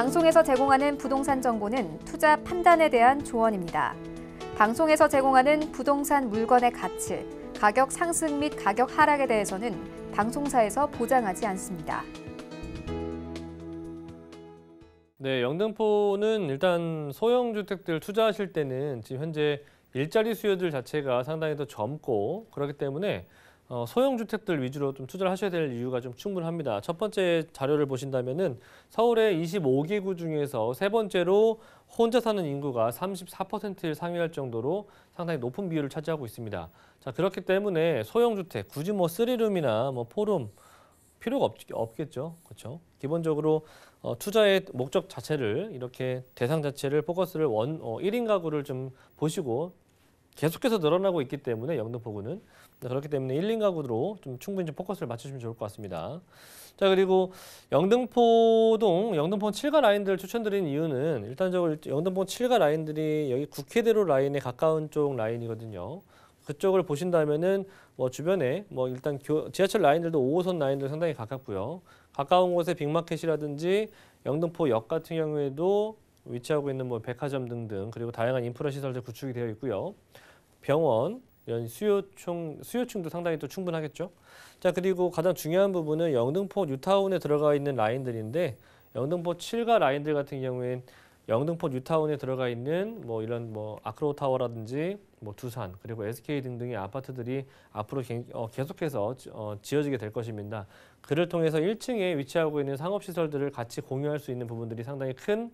방송에서 제공하는 부동산 정보는 투자 판단에 대한 조언입니다. 방송에서 제공하는 부동산 물건의 가치, 가격 상승 및 가격 하락에 대해서는 방송사에서 보장하지 않습니다. 네, 영등포는 일단 소형 주택들 투자하실 때는 지금 현재 일자리 수요들 자체가 상당히 더 젊고 그렇기 때문에 어, 소형 주택들 위주로 좀 투자를 하셔야 될 이유가 좀 충분합니다. 첫 번째 자료를 보신다면은 서울의 25개 구 중에서 세 번째로 혼자 사는 인구가 34%를 상회할 정도로 상당히 높은 비율을 차지하고 있습니다. 자, 그렇기 때문에 소형 주택 굳이 뭐 쓰리룸이나 뭐 포룸 필요가 없, 겠죠 그렇죠? 기본적으로 어, 투자의 목적 자체를 이렇게 대상 자체를 포커스를 원 어, 1인 가구를 좀 보시고 계속해서 늘어나고 있기 때문에 영등포구는 그렇기 때문에 1, 인 가구로 좀 충분히 좀 포커스를 맞추시면 좋을 것 같습니다. 자 그리고 영등포동 영등포 7가 라인들 추천드린 이유는 일단적으로 영등포 7가 라인들이 여기 국회대로 라인에 가까운 쪽 라인이거든요. 그쪽을 보신다면은 뭐 주변에 뭐 일단 교, 지하철 라인들도 5호선 라인들 상당히 가깝고요. 가까운 곳에 빅마켓이라든지 영등포역 같은 경우에도 위치하고 있는 뭐 백화점 등등 그리고 다양한 인프라 시설들 구축이 되어 있고요. 병원, 이런 수요층 수요층도 상당히 또 충분하겠죠. 자 그리고 가장 중요한 부분은 영등포 뉴타운에 들어가 있는 라인들인데 영등포 7가 라인들 같은 경우엔 영등포 뉴타운에 들어가 있는 뭐 이런 뭐 아크로 타워라든지 뭐 두산 그리고 SK 등등의 아파트들이 앞으로 어, 계속해서 어, 지어지게 될 것입니다. 그를 통해서 1층에 위치하고 있는 상업 시설들을 같이 공유할 수 있는 부분들이 상당히 큰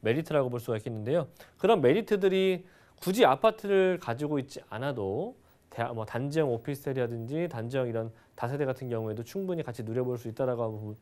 메리트라고 볼 수가 있겠는데요. 그런 메리트들이 굳이 아파트를 가지고 있지 않아도 뭐 단지형 오피스텔이라든지 단지형 이런 다세대 같은 경우에도 충분히 같이 누려볼 수 있다라고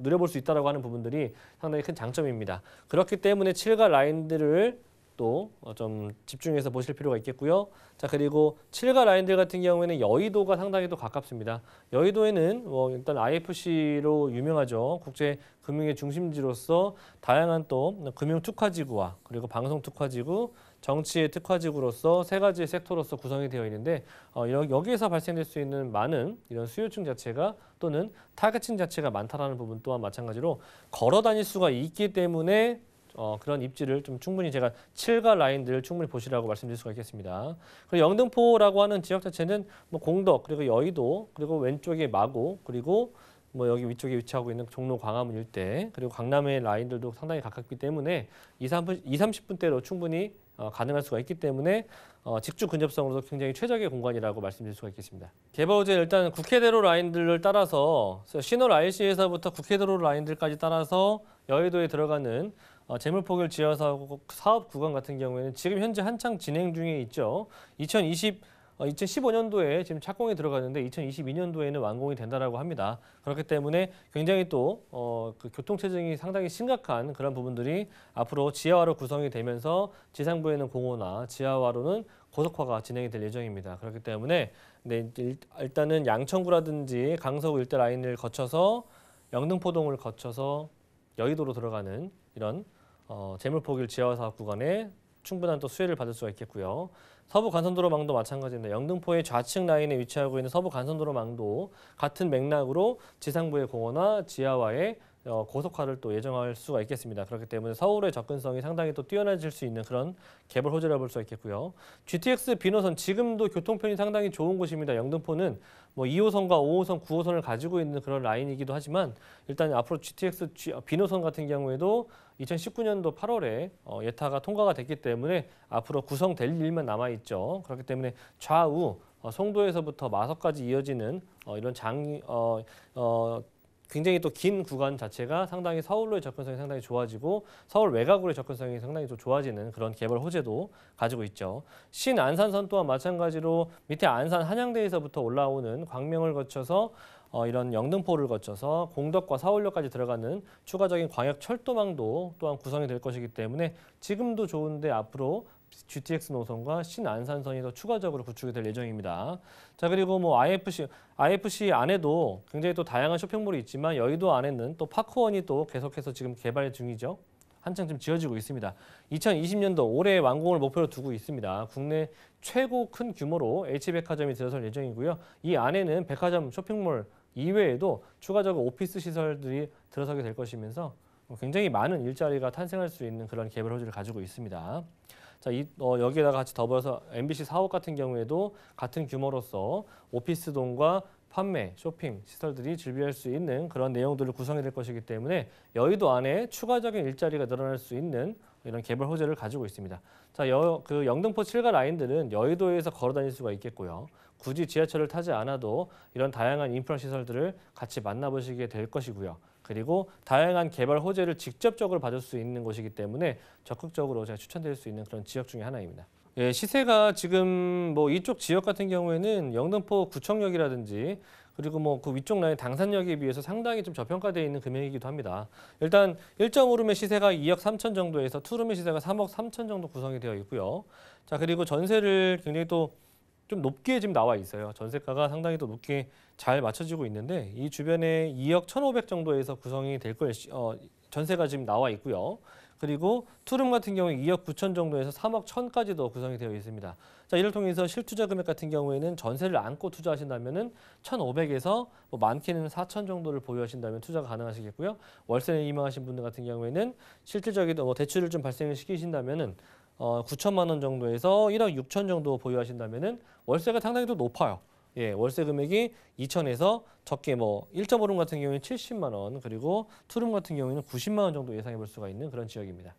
누려볼 수 있다라고 하는 부분들이 상당히 큰 장점입니다. 그렇기 때문에 7가 라인들을 또좀 어, 집중해서 보실 필요가 있겠고요. 자 그리고 7가 라인들 같은 경우에는 여의도가 상당히 가깝습니다. 여의도에는 뭐 일단 IFC로 유명하죠. 국제 금융의 중심지로서 다양한 또 금융 특화지구와 그리고 방송 특화지구 정치의 특화지구로서 세 가지 섹터로서 구성이 되어 있는데 어, 여기에서 발생될 수 있는 많은 이런 수요층 자체가 또는 타겟층 자체가 많다라는 부분 또한 마찬가지로 걸어 다닐 수가 있기 때문에 어, 그런 입지를 좀 충분히 제가 칠가 라인들을 충분히 보시라고 말씀드릴 수가 있겠습니다. 그리고 영등포라고 하는 지역 자체는 뭐 공덕 그리고 여의도 그리고 왼쪽에 마고 그리고 뭐 여기 위쪽에 위치하고 있는 종로 광화문 일대 그리고 강남의 라인들도 상당히 가깝기 때문에 2, 3분, 2 30분대로 충분히 어, 가능할 수가 있기 때문에 어, 직주 근접성으로도 굉장히 최적의 공간이라고 말씀드릴 수가 있겠습니다. 개발호재 일단 국회대로 라인들을 따라서 신월 IC에서부터 국회대로 라인들까지 따라서 여의도에 들어가는 어, 재물폭을 지어서 사업 구간 같은 경우에는 지금 현재 한창 진행 중에 있죠. 2020 2015년도에 어, 지금 착공이 들어갔는데 2022년도에는 완공이 된다라고 합니다. 그렇기 때문에 굉장히 또 어, 그 교통 체증이 상당히 심각한 그런 부분들이 앞으로 지하화로 구성이 되면서 지상부에는 공호나 지하화로는 고속화가 진행이 될 예정입니다. 그렇기 때문에 네, 일단은 양천구라든지 강서구 일대 라인을 거쳐서 영등포동을 거쳐서 여의도로 들어가는 이런 어, 재물포길 지하화사업 구간에 충분한 또 수혜를 받을 수가 있겠고요. 서부 간선도로망도 마찬가지입니다. 영등포의 좌측 라인에 위치하고 있는 서부 간선도로망도 같은 맥락으로 지상부의 공원화, 지하화에 어, 고속화를 또 예정할 수가 있겠습니다. 그렇기 때문에 서울의 접근성이 상당히 또 뛰어나질 수 있는 그런 개발 호재라 볼수 있겠고요. GTX 비노선 지금도 교통편이 상당히 좋은 곳입니다. 영등포는 뭐 2호선과 5호선, 9호선을 가지고 있는 그런 라인이기도 하지만 일단 앞으로 GTX 비노선 어, 같은 경우에도 2019년도 8월에 어, 예타가 통과가 됐기 때문에 앞으로 구성될 일만 남아있죠. 그렇기 때문에 좌우 어, 송도에서부터 마석까지 이어지는 어, 이런 장, 어, 어, 굉장히 또 긴 구간 자체가 상당히 서울로의 접근성이 상당히 좋아지고 서울 외곽으로의 접근성이 상당히 또 좋아지는 그런 개발 호재도 가지고 있죠. 신안산선 또한 마찬가지로 밑에 안산 한양대에서부터 올라오는 광명을 거쳐서 어, 이런 영등포를 거쳐서 공덕과 서울역까지 들어가는 추가적인 광역 철도망도 또한 구성이 될 것이기 때문에 지금도 좋은데 앞으로 GTX 노선과 신안산선이 더 추가적으로 구축이 될 예정입니다. 자 그리고 뭐 IFC IFC 안에도 굉장히 또 다양한 쇼핑몰이 있지만 여의도 안에는 또 파크원이 또 계속해서 지금 개발 중이죠. 한창 좀 지어지고 있습니다. 2020년도 올해 완공을 목표로 두고 있습니다. 국내 최고 큰 규모로 H백화점이 들어설 예정이고요. 이 안에는 백화점 쇼핑몰 이외에도 추가적으로 오피스 시설들이 들어서게 될 것이면서 뭐 굉장히 많은 일자리가 탄생할 수 있는 그런 개발 호지를 가지고 있습니다. 자, 이, 어, 여기에다가 같이 더불어서 MBC 사업 같은 경우에도 같은 규모로서 오피스동과 판매, 쇼핑, 시설들이 즐비할 수 있는 그런 내용들을 구성이 될 것이기 때문에 여의도 안에 추가적인 일자리가 늘어날 수 있는 이런 개발 호재를 가지고 있습니다. 자, 여, 그 영등포 7가 라인들은 여의도에서 걸어 다닐 수가 있겠고요. 굳이 지하철을 타지 않아도 이런 다양한 인프라 시설들을 같이 만나보시게 될 것이고요. 그리고 다양한 개발 호재를 직접적으로 받을 수 있는 곳이기 때문에 적극적으로 제가 추천드릴 수 있는 그런 지역 중에 하나입니다. 예, 시세가 지금 뭐 이쪽 지역 같은 경우에는 영등포 구청역이라든지 그리고 뭐 그 위쪽 라인 당산역에 비해서 상당히 좀 저평가되어 있는 금액이기도 합니다. 일단 1.5룸의 시세가 2억 3천 정도에서 2룸의 시세가 3억 3천 정도 구성이 되어 있고요. 자, 그리고 전세를 굉장히 또좀 높게 지금 나와 있어요. 전세가가 상당히 또 높게 잘 맞춰지고 있는데 이 주변에 2억 1,500 정도에서 구성이 될걸 어, 전세가 지금 나와 있고요. 그리고 투룸 같은 경우에 2억 9천 정도에서 3억 1 0 0 0까지도 구성이 되어 있습니다. 자, 이를 통해서 실투자 금액 같은 경우에는 전세를 안고 투자하신다면은 1,500에서 뭐 많게는 4천 정도를 보유하신다면 투자가 가능하시겠고요. 월세에 임하신 분들 같은 경우에는 실질적인 뭐 대출을 좀발생 시키신다면은 어, 9천만 원 정도에서 1억 6천 정도 보유하신다면은 월세가 상당히 또 높아요. 예, 월세 금액이 2천에서 적게 뭐 1.5룸 같은 경우에는 70만 원, 그리고 투룸 같은 경우에는 90만 원 정도 예상해 볼 수가 있는 그런 지역입니다.